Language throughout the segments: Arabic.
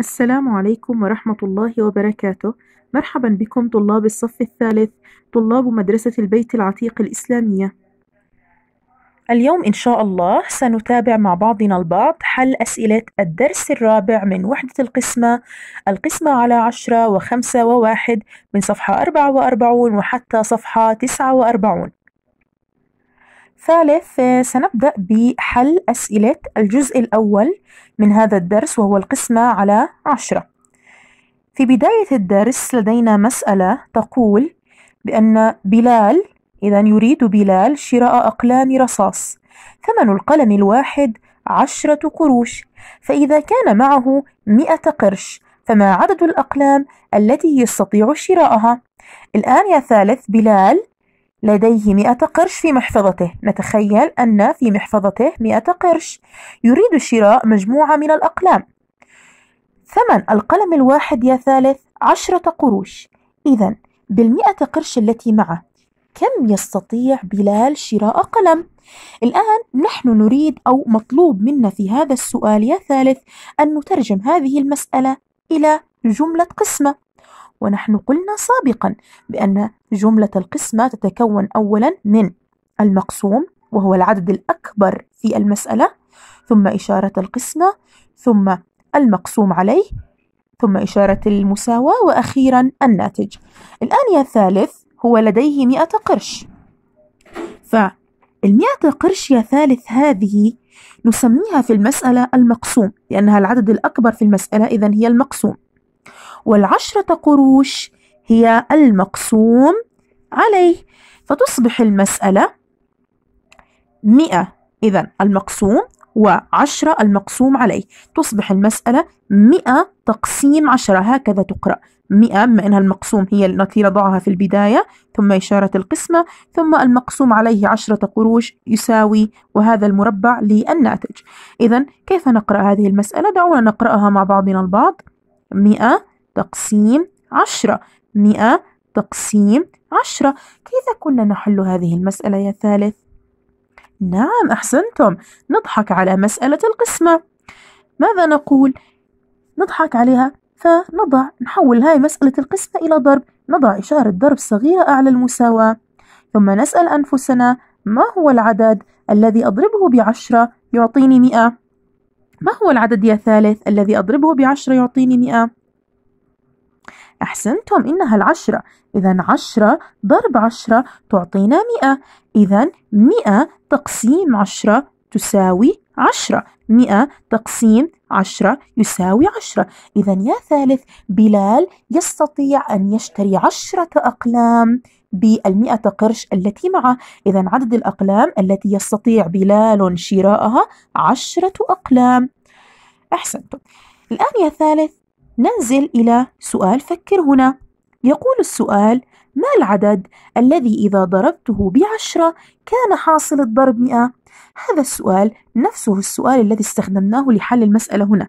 السلام عليكم ورحمة الله وبركاته مرحبا بكم طلاب الصف الثالث طلاب مدرسة البيت العتيق الإسلامية اليوم إن شاء الله سنتابع مع بعضنا البعض حل أسئلة الدرس الرابع من وحدة القسمة القسمة على عشرة وخمسة وواحد من صفحة أربعة وأربعون وحتى صفحة تسعة وأربعون ثالث سنبدأ بحل أسئلة الجزء الأول من هذا الدرس وهو القسمة على عشرة في بداية الدرس لدينا مسألة تقول بأن بلال إذا يريد بلال شراء أقلام رصاص ثمن القلم الواحد عشرة قروش فإذا كان معه مئة قرش فما عدد الأقلام التي يستطيع شراءها؟ الآن يا ثالث بلال لديه مئة قرش في محفظته نتخيل أن في محفظته مئة قرش يريد شراء مجموعة من الأقلام ثمن القلم الواحد يا ثالث عشرة قروش إذا بالمئة قرش التي معه كم يستطيع بلال شراء قلم؟ الآن نحن نريد أو مطلوب منا في هذا السؤال يا ثالث أن نترجم هذه المسألة إلى جملة قسمة ونحن قلنا سابقا بأن جملة القسمة تتكون أولا من المقسوم وهو العدد الأكبر في المسألة ثم إشارة القسمة ثم المقسوم عليه ثم إشارة المساواة وأخيرا الناتج الآن يا ثالث هو لديه مئة قرش فالمئة قرش يا ثالث هذه نسميها في المسألة المقسوم لأنها العدد الأكبر في المسألة إذا هي المقسوم والعشرة قروش هي المقسوم عليه فتصبح المسألة مئة إذا المقسوم وعشرة المقسوم عليه تصبح المسألة مئة تقسيم عشرة هكذا تقرأ مئة بما أنها المقسوم هي التي نضعها في البداية ثم إشارة القسمة ثم المقسوم عليه عشرة قروش يساوي وهذا المربع للناتج إذا كيف نقرأ هذه المسألة دعونا نقرأها مع بعضنا البعض مئة تقسيم عشرة مئة تقسيم عشرة كيف كنا نحل هذه المسألة يا ثالث؟ نعم أحسنتم نضحك على مسألة القسمة ماذا نقول؟ نضحك عليها فنضع نحول هاي مسألة القسمة إلى ضرب نضع إشارة ضرب صغيرة أعلى المساواة ثم نسأل أنفسنا ما هو العدد الذي أضربه بعشرة يعطيني مئة ما هو العدد يا ثالث الذي أضربه بعشرة يعطيني مئة؟ أحسنتم إنها العشرة إذا عشرة ضرب عشرة تعطينا مئة إذا مئة تقسيم عشرة تساوي عشرة مئة تقسيم عشرة يساوي عشرة إذا يا ثالث بلال يستطيع أن يشتري عشرة أقلام بالمئة قرش التي معه إذا عدد الأقلام التي يستطيع بلال شراءها عشرة أقلام أحسنتم الآن يا ثالث ننزل إلى سؤال فكر هنا يقول السؤال ما العدد الذي إذا ضربته بعشرة كان حاصل الضرب مئة؟ هذا السؤال نفسه السؤال الذي استخدمناه لحل المسألة هنا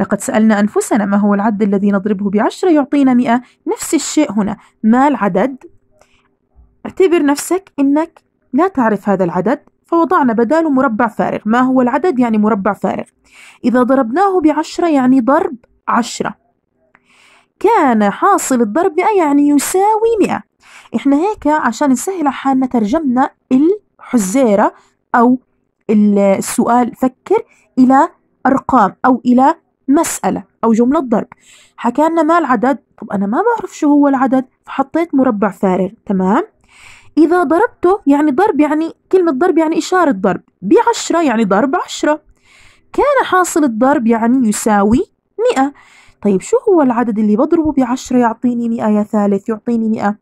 لقد سألنا أنفسنا ما هو العد الذي نضربه بعشرة يعطينا مئة نفس الشيء هنا ما العدد اعتبر نفسك أنك لا تعرف هذا العدد فوضعنا بداله مربع فارغ ما هو العدد يعني مربع فارغ إذا ضربناه بعشرة يعني ضرب عشرة كان حاصل الضرب يعني يساوي مئة إحنا هيك عشان نسهل حالنا ترجمنا الحزيرة أو السؤال فكر إلى أرقام أو إلى مسألة أو جملة ضرب حكى لنا ما العدد طب أنا ما بعرف شو هو العدد فحطيت مربع فارغ تمام إذا ضربته يعني ضرب يعني كلمة ضرب يعني إشارة ضرب بعشرة يعني ضرب عشرة كان حاصل الضرب يعني يساوي مئة طيب شو هو العدد اللي بضربه بعشرة يعطيني مئة يا ثالث يعطيني مئة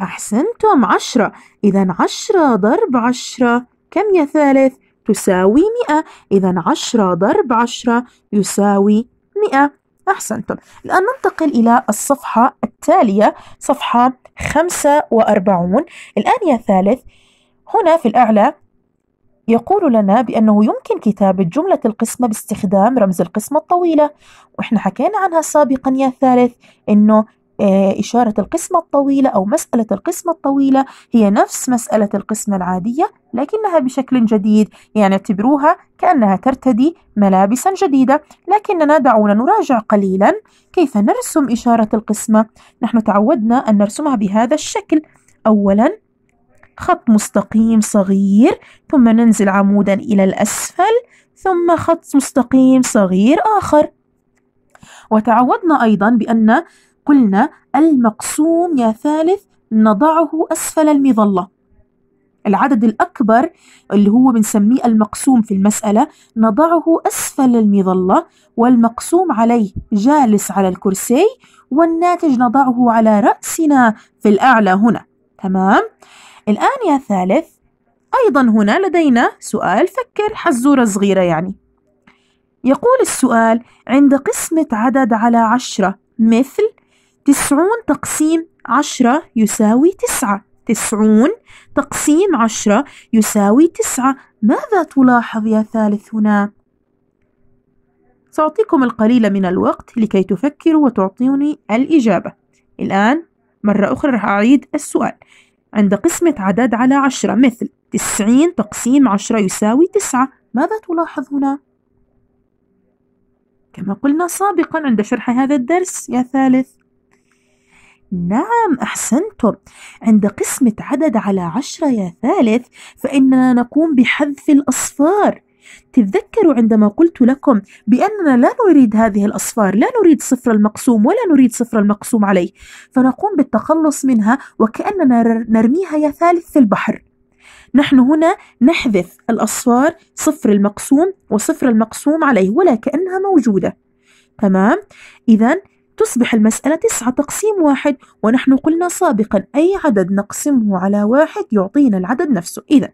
أحسنتم عشرة إذا عشرة ضرب عشرة كم يا ثالث تساوي مئة إذا عشرة ضرب عشرة يساوي مئة أحسنتم الآن ننتقل إلى الصفحة التالية صفحة خمسة وأربعون الآن يا ثالث هنا في الأعلى يقول لنا بأنه يمكن كتابة جملة القسمة باستخدام رمز القسمة الطويلة وإحنا حكينا عنها سابقا يا ثالث إنه آه، إشارة القسمة الطويلة أو مسألة القسمة الطويلة هي نفس مسألة القسمة العادية لكنها بشكل جديد يعني اعتبروها كأنها ترتدي ملابسا جديدة لكننا دعونا نراجع قليلا كيف نرسم إشارة القسمة نحن تعودنا أن نرسمها بهذا الشكل أولا خط مستقيم صغير ثم ننزل عمودا إلى الأسفل ثم خط مستقيم صغير آخر وتعودنا أيضا بأن قلنا المقسوم يا ثالث نضعه أسفل المظلة العدد الأكبر اللي هو بنسميه المقسوم في المسألة نضعه أسفل المظلة والمقسوم عليه جالس على الكرسي والناتج نضعه على رأسنا في الأعلى هنا تمام؟ الآن يا ثالث أيضا هنا لدينا سؤال فكر حزورة صغيرة يعني يقول السؤال عند قسمة عدد على عشرة مثل تسعون تقسيم عشرة يساوي تسعة تسعون تقسيم عشرة يساوي تسعة ماذا تلاحظ يا ثالث هنا؟ سأعطيكم القليل من الوقت لكي تفكروا وتعطوني الإجابة الآن مرة أخرى راح أعيد السؤال عند قسمة عدد على عشرة مثل تسعين تقسيم عشرة يساوي تسعة ماذا تلاحظ هنا؟ كما قلنا سابقا عند شرح هذا الدرس يا ثالث نعم أحسنتم عند قسمة عدد على عشرة يا ثالث فإننا نقوم بحذف الأصفار تذكروا عندما قلت لكم بأننا لا نريد هذه الأصفار لا نريد صفر المقسوم ولا نريد صفر المقسوم عليه فنقوم بالتخلص منها وكأننا نرميها يا ثالث في البحر نحن هنا نحذف الأصفار صفر المقسوم وصفر المقسوم عليه ولا كأنها موجودة تمام إذا تصبح المسألة تسعة تقسيم واحد ونحن قلنا سابقا أي عدد نقسمه على واحد يعطينا العدد نفسه إذا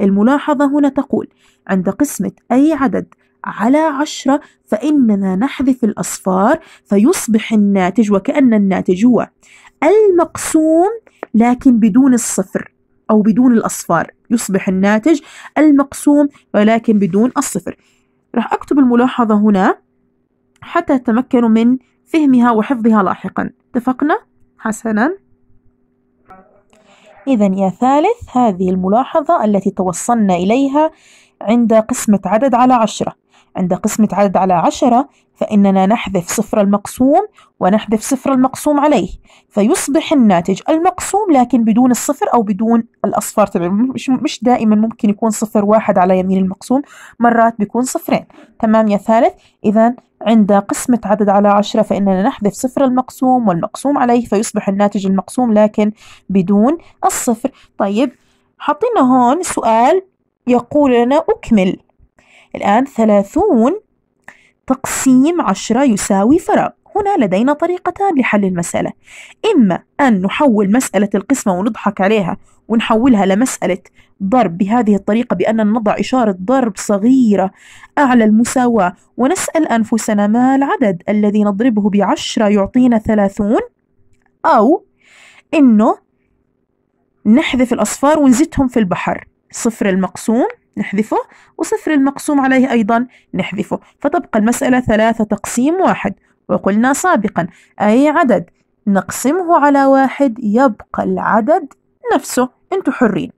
الملاحظة هنا تقول عند قسمة أي عدد على عشرة فإننا نحذف الأصفار فيصبح الناتج وكأن الناتج هو المقسوم لكن بدون الصفر أو بدون الأصفار يصبح الناتج المقسوم ولكن بدون الصفر راح أكتب الملاحظة هنا حتى تمكنوا من فهمها وحفظها لاحقا اتفقنا؟ حسنا إذا يا ثالث هذه الملاحظة التي توصلنا إليها عند قسمة عدد على عشرة عند قسمة عدد على عشرة فإننا نحذف صفر المقسوم ونحذف صفر المقسوم عليه فيصبح الناتج المقسوم لكن بدون الصفر أو بدون الأصفار مش, مش دائما ممكن يكون صفر واحد على يمين المقسوم مرات بيكون صفرين تمام يا ثالث إذا عند قسمة عدد على عشرة فإننا نحذف صفر المقسوم والمقسوم عليه فيصبح الناتج المقسوم لكن بدون الصفر طيب حطينا هون سؤال يقول لنا أكمل الآن ثلاثون تقسيم عشرة يساوي فراغ هنا لدينا طريقتان لحل المسألة إما أن نحول مسألة القسمة ونضحك عليها ونحولها لمسألة ضرب بهذه الطريقة بأن نضع إشارة ضرب صغيرة أعلى المساواة ونسأل أنفسنا ما العدد الذي نضربه بعشرة يعطينا ثلاثون أو إنه نحذف الأصفار ونزتهم في البحر صفر المقسوم نحذفه وصفر المقسوم عليه أيضا نحذفه فتبقى المسألة ثلاثة تقسيم واحد وقلنا سابقا أي عدد نقسمه على واحد يبقى العدد نفسه أنتم حرين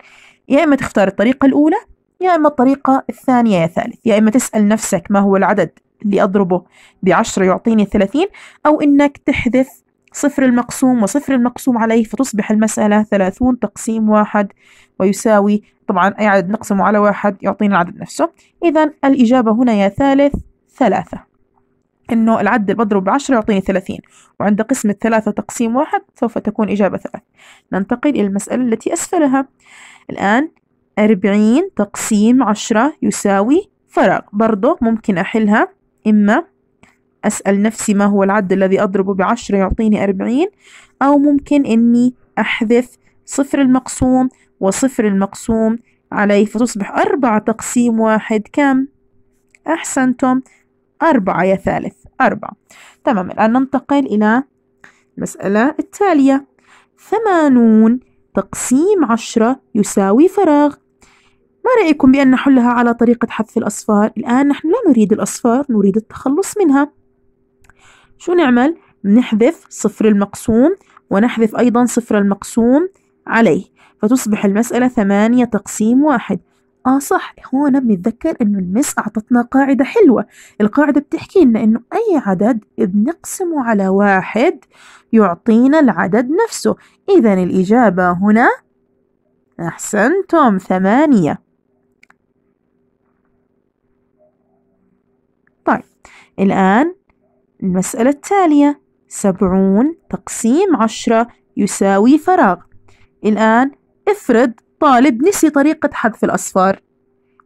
يا إما تختار الطريقة الأولى يا إما الطريقة الثانية يا ثالث يا إما تسأل نفسك ما هو العدد اللي أضربه بعشرة يعطيني ثلاثين أو إنك تحذف صفر المقسوم وصفر المقسوم عليه فتصبح المسألة ثلاثون تقسيم واحد ويساوي طبعا أي عدد نقسمه على واحد يعطينا العدد نفسه إذا الإجابة هنا يا ثالث ثلاثة انه العد اللي بضرب بعشرة يعطيني ثلاثين وعند قسم الثلاثة تقسيم واحد سوف تكون إجابة ثلاثة ننتقل إلى المسألة التي أسفلها الآن أربعين تقسيم عشرة يساوي فراغ برضه ممكن أحلها إما أسأل نفسي ما هو العد الذي أضربه بعشرة يعطيني أربعين أو ممكن أني أحذف صفر المقسوم وصفر المقسوم عليه فتصبح أربعة تقسيم واحد كم؟ أحسنتم أربعة يا ثالث أربعة تمام الآن ننتقل إلى المسألة التالية ثمانون تقسيم عشرة يساوي فراغ ما رأيكم بأن نحلها على طريقة حذف الأصفار؟ الآن نحن لا نريد الأصفار نريد التخلص منها شو نعمل بنحذف صفر المقسوم ونحذف أيضا صفر المقسوم عليه فتصبح المسألة ثمانية تقسيم واحد آه صح هون بنتذكر إنه المس أعطتنا قاعدة حلوة القاعدة بتحكي لنا إنه أي عدد بنقسمه على واحد يعطينا العدد نفسه إذا الإجابة هنا أحسنتم ثمانية طيب الآن المسألة التالية سبعون تقسيم عشرة يساوي فراغ الآن افرض طالب نسي طريقة حذف الأصفار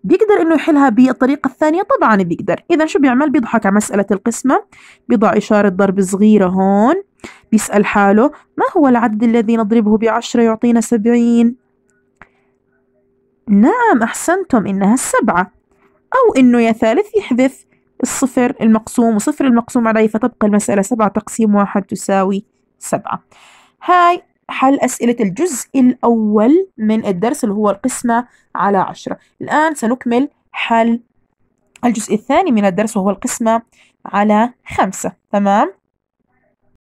بيقدر انه يحلها بالطريقة الثانية طبعا بيقدر اذا شو بيعمل بيضحك على مسألة القسمة بيضع اشارة ضرب صغيرة هون بيسأل حاله ما هو العدد الذي نضربه بعشرة يعطينا سبعين نعم أحسنتم إنها السبعة أو إنه يا ثالث يحذف الصفر المقسوم وصفر المقسوم عليه فتبقى المسألة سبعة تقسيم واحد تساوي سبعة هاي حل أسئلة الجزء الأول من الدرس اللي هو القسمة على عشرة الآن سنكمل حل الجزء الثاني من الدرس وهو القسمة على خمسة تمام